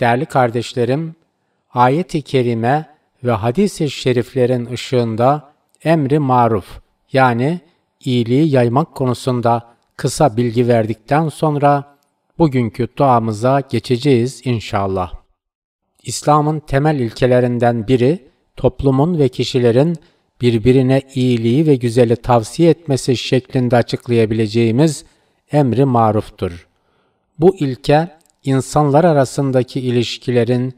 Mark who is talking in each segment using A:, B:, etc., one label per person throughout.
A: Değerli kardeşlerim, ayet-i kerime ve hadis-i şeriflerin ışığında emri maruf yani iyiliği yaymak konusunda kısa bilgi verdikten sonra bugünkü duamıza geçeceğiz inşallah. İslam'ın temel ilkelerinden biri toplumun ve kişilerin birbirine iyiliği ve güzeli tavsiye etmesi şeklinde açıklayabileceğimiz emri maruftur. Bu ilke insanlar arasındaki ilişkilerin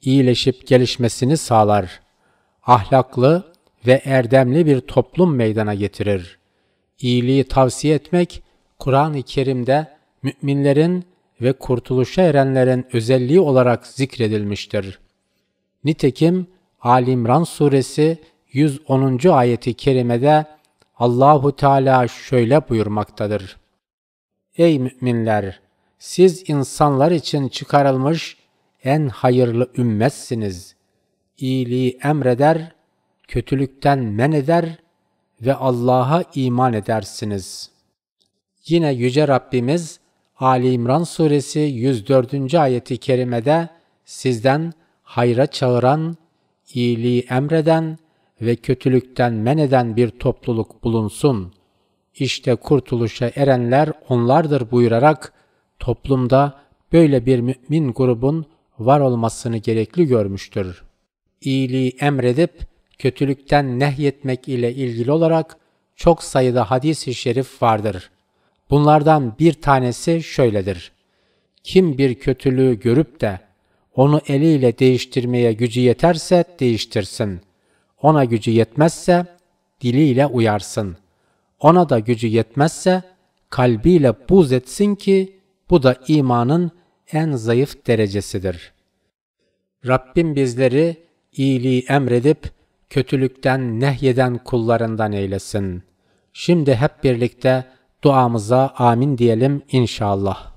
A: iyileşip gelişmesini sağlar. Ahlaklı ve erdemli bir toplum meydana getirir. İyiliği tavsiye etmek Kur'an-ı Kerim'de müminlerin ve kurtuluşa erenlerin özelliği olarak zikredilmiştir. Nitekim Ali İmran suresi 110. ayeti kerimede Allahu Teala şöyle buyurmaktadır. Ey müminler! siz insanlar için çıkarılmış en hayırlı ümmetsiniz. İyiliği emreder, kötülükten men eder ve Allah'a iman edersiniz. Yine Yüce Rabbimiz Ali İmran Suresi 104. ayeti kerimede sizden hayra çağıran, iyiliği emreden ve kötülükten men eden bir topluluk bulunsun. İşte kurtuluşa erenler onlardır buyurarak toplumda böyle bir mümin grubun var olmasını gerekli görmüştür. İyiliği emredip kötülükten nehyetmek ile ilgili olarak çok sayıda hadis-i şerif vardır. Bunlardan bir tanesi şöyledir. Kim bir kötülüğü görüp de onu eliyle değiştirmeye gücü yeterse değiştirsin. Ona gücü yetmezse diliyle uyarsın. Ona da gücü yetmezse kalbiyle buz etsin ki bu da imanın en zayıf derecesidir. Rabbim bizleri iyiliği emredip kötülükten nehyeden kullarından eylesin. Şimdi hep birlikte duamıza amin diyelim inşallah.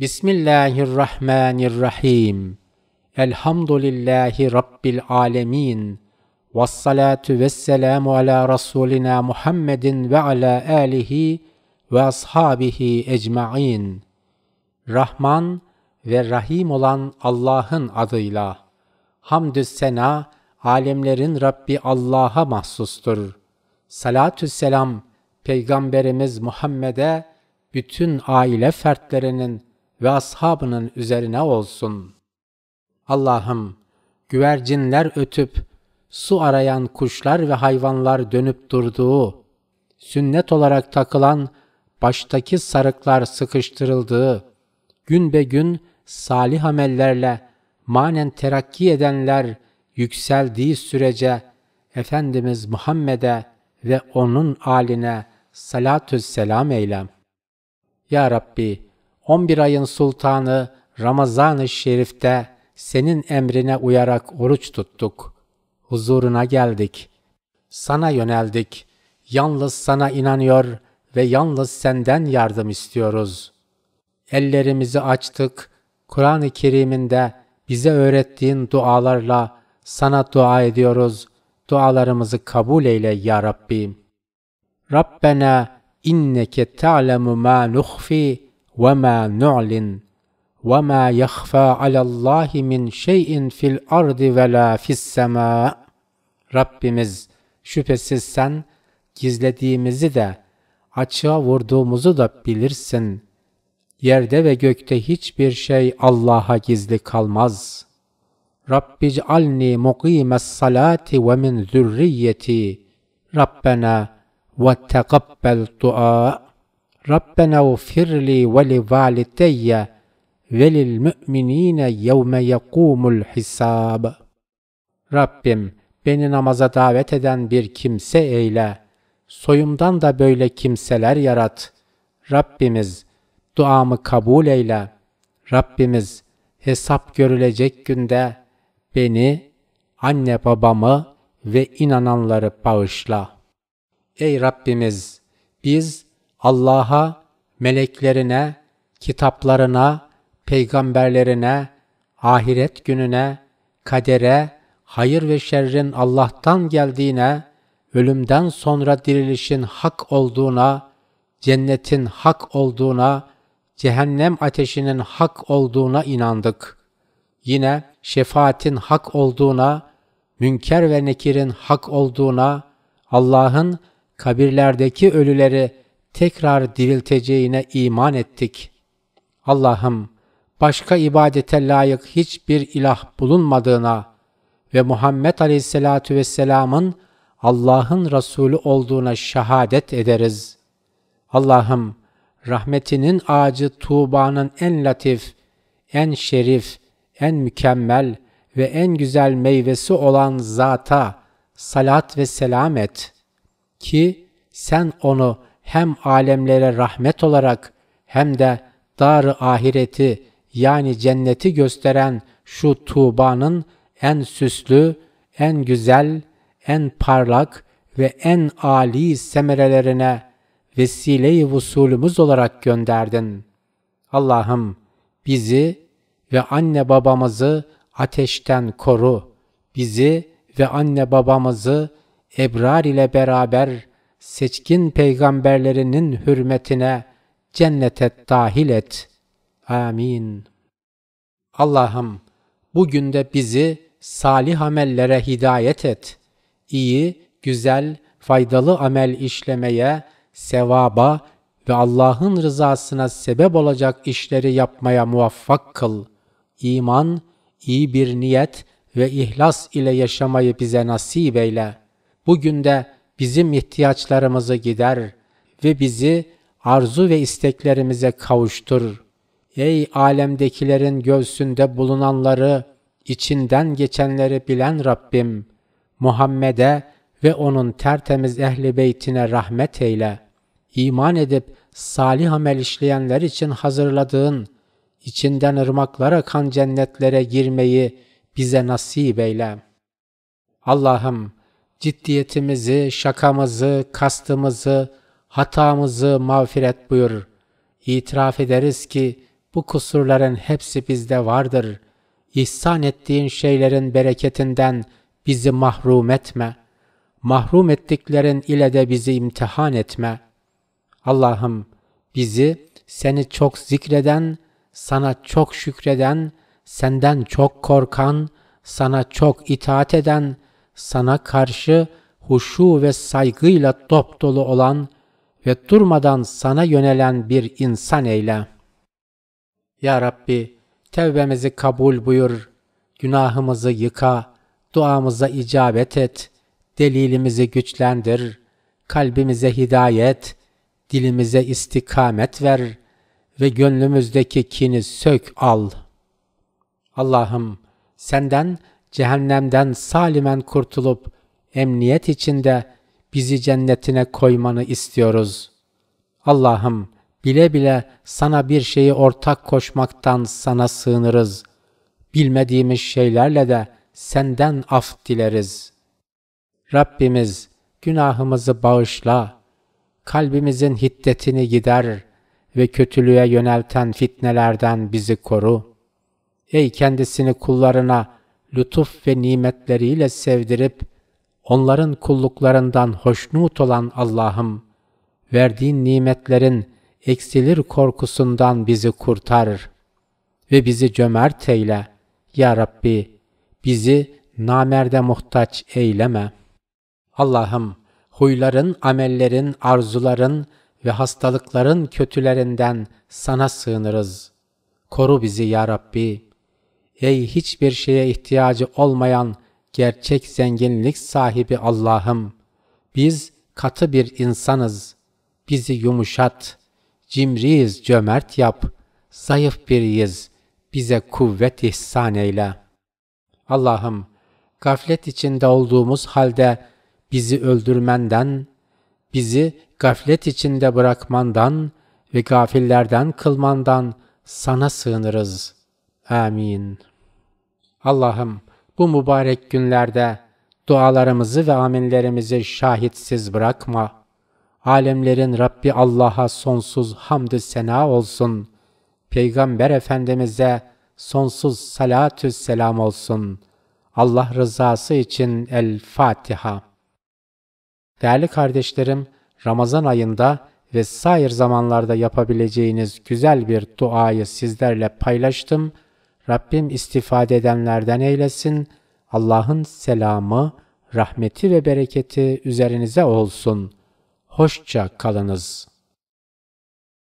A: Bismillahirrahmanirrahim. Elhamdülillahi Rabbil alemin. Vessalatu vesselamu ala Rasulina Muhammedin ve ala alihi ve ashabihi ecma'in. Rahman ve Rahim olan Allah'ın adıyla. Hamdü sena alemlerin Rabbi Allah'a mahsustur. Salatü selam Peygamberimiz Muhammed'e bütün aile fertlerinin ve ashabının üzerine olsun. Allah'ım güvercinler ötüp su arayan kuşlar ve hayvanlar dönüp durduğu, sünnet olarak takılan baştaki sarıklar sıkıştırıldığı, gün be gün salih amellerle manen terakki edenler yükseldiği sürece Efendimiz Muhammed'e ve onun aline salatü selam eylem. Ya Rabbi, 11 ayın sultanı Ramazan-ı Şerif'te senin emrine uyarak oruç tuttuk. Huzuruna geldik. Sana yöneldik. Yalnız sana inanıyor ve yalnız senden yardım istiyoruz.'' ellerimizi açtık. Kur'an-ı Kerim'inde bize öğrettiğin dualarla sana dua ediyoruz. Dualarımızı kabul eyle ya Rabbim. Rabbena inneke ta'lemu ma nukhfi ve ma nu'lin ve ma yakhfa alallahi min şey'in fil ardi ve la fis sema. Rabbimiz şüphesiz sen gizlediğimizi de açığa vurduğumuzu da bilirsin. Yerde ve gökte hiçbir şey Allah'a gizli kalmaz. Rabbi cealni mukimes salati ve min zürriyeti. Rabbena ve tegabbel dua. Rabbena ufirli ve li valideyye ve lil müminine yevme yekumul hisab. Rabbim beni namaza davet eden bir kimse eyle. Soyumdan da böyle kimseler yarat. Rabbimiz duamı kabul eyle. Rabbimiz hesap görülecek günde beni, anne babamı ve inananları bağışla. Ey Rabbimiz! Biz Allah'a, meleklerine, kitaplarına, peygamberlerine, ahiret gününe, kadere, hayır ve şerrin Allah'tan geldiğine, ölümden sonra dirilişin hak olduğuna, cennetin hak olduğuna, cehennem ateşinin hak olduğuna inandık. Yine şefaatin hak olduğuna, münker ve nekirin hak olduğuna, Allah'ın kabirlerdeki ölüleri tekrar dirilteceğine iman ettik. Allah'ım başka ibadete layık hiçbir ilah bulunmadığına ve Muhammed Aleyhisselatü Vesselam'ın Allah'ın Resulü olduğuna şehadet ederiz. Allah'ım rahmetinin ağacı Tuğba'nın en latif, en şerif, en mükemmel ve en güzel meyvesi olan zata salat ve selam et. Ki sen onu hem alemlere rahmet olarak hem de dar ahireti yani cenneti gösteren şu Tuğba'nın en süslü, en güzel, en parlak ve en âli semerelerine vesile-i vusulümüz olarak gönderdin. Allah'ım bizi ve anne babamızı ateşten koru. Bizi ve anne babamızı ebrar ile beraber seçkin peygamberlerinin hürmetine cennete dahil et. Amin. Allah'ım bugün de bizi salih amellere hidayet et. İyi, güzel, faydalı amel işlemeye sevaba ve Allah'ın rızasına sebep olacak işleri yapmaya muvaffak kıl. İman, iyi bir niyet ve ihlas ile yaşamayı bize nasip eyle. Bugün de bizim ihtiyaçlarımızı gider ve bizi arzu ve isteklerimize kavuştur. Ey alemdekilerin göğsünde bulunanları, içinden geçenleri bilen Rabbim, Muhammed'e ve onun tertemiz ehli beytine rahmet eyle.'' iman edip salih amel işleyenler için hazırladığın, içinden ırmaklar akan cennetlere girmeyi bize nasip eyle. Allah'ım ciddiyetimizi, şakamızı, kastımızı, hatamızı mağfiret buyur. İtiraf ederiz ki bu kusurların hepsi bizde vardır. İhsan ettiğin şeylerin bereketinden bizi mahrum etme. Mahrum ettiklerin ile de bizi imtihan etme.'' Allah'ım bizi seni çok zikreden, sana çok şükreden, senden çok korkan, sana çok itaat eden, sana karşı huşu ve saygıyla top dolu olan ve durmadan sana yönelen bir insan eyle. Ya Rabbi, tevbemizi kabul buyur, günahımızı yıka, duamıza icabet et, delilimizi güçlendir, kalbimize hidayet, Dilimize istikamet ver ve gönlümüzdeki kini sök al. Allah'ım senden cehennemden salimen kurtulup emniyet içinde bizi cennetine koymanı istiyoruz. Allah'ım bile bile sana bir şeyi ortak koşmaktan sana sığınırız. Bilmediğimiz şeylerle de senden af dileriz. Rabbimiz günahımızı bağışla, kalbimizin hiddetini gider ve kötülüğe yönelten fitnelerden bizi koru. Ey kendisini kullarına lütuf ve nimetleriyle sevdirip, onların kulluklarından hoşnut olan Allah'ım, verdiğin nimetlerin eksilir korkusundan bizi kurtar ve bizi cömert eyle. Ya Rabbi, bizi namerde muhtaç eyleme. Allah'ım, huyların, amellerin, arzuların ve hastalıkların kötülerinden sana sığınırız. Koru bizi ya Rabbi. Ey hiçbir şeye ihtiyacı olmayan gerçek zenginlik sahibi Allah'ım. Biz katı bir insanız. Bizi yumuşat. Cimriyiz, cömert yap. Zayıf biriyiz. Bize kuvvet ihsan eyle. Allah'ım, gaflet içinde olduğumuz halde bizi öldürmenden, bizi gaflet içinde bırakmandan ve gafillerden kılmandan sana sığınırız. Amin. Allah'ım bu mübarek günlerde dualarımızı ve aminlerimizi şahitsiz bırakma. Alemlerin Rabbi Allah'a sonsuz hamdü sena olsun. Peygamber Efendimiz'e sonsuz salatü selam olsun. Allah rızası için El Fatiha. Değerli kardeşlerim, Ramazan ayında ve sair zamanlarda yapabileceğiniz güzel bir duayı sizlerle paylaştım. Rabbim istifade edenlerden eylesin. Allah'ın selamı, rahmeti ve bereketi üzerinize olsun. Hoşça kalınız.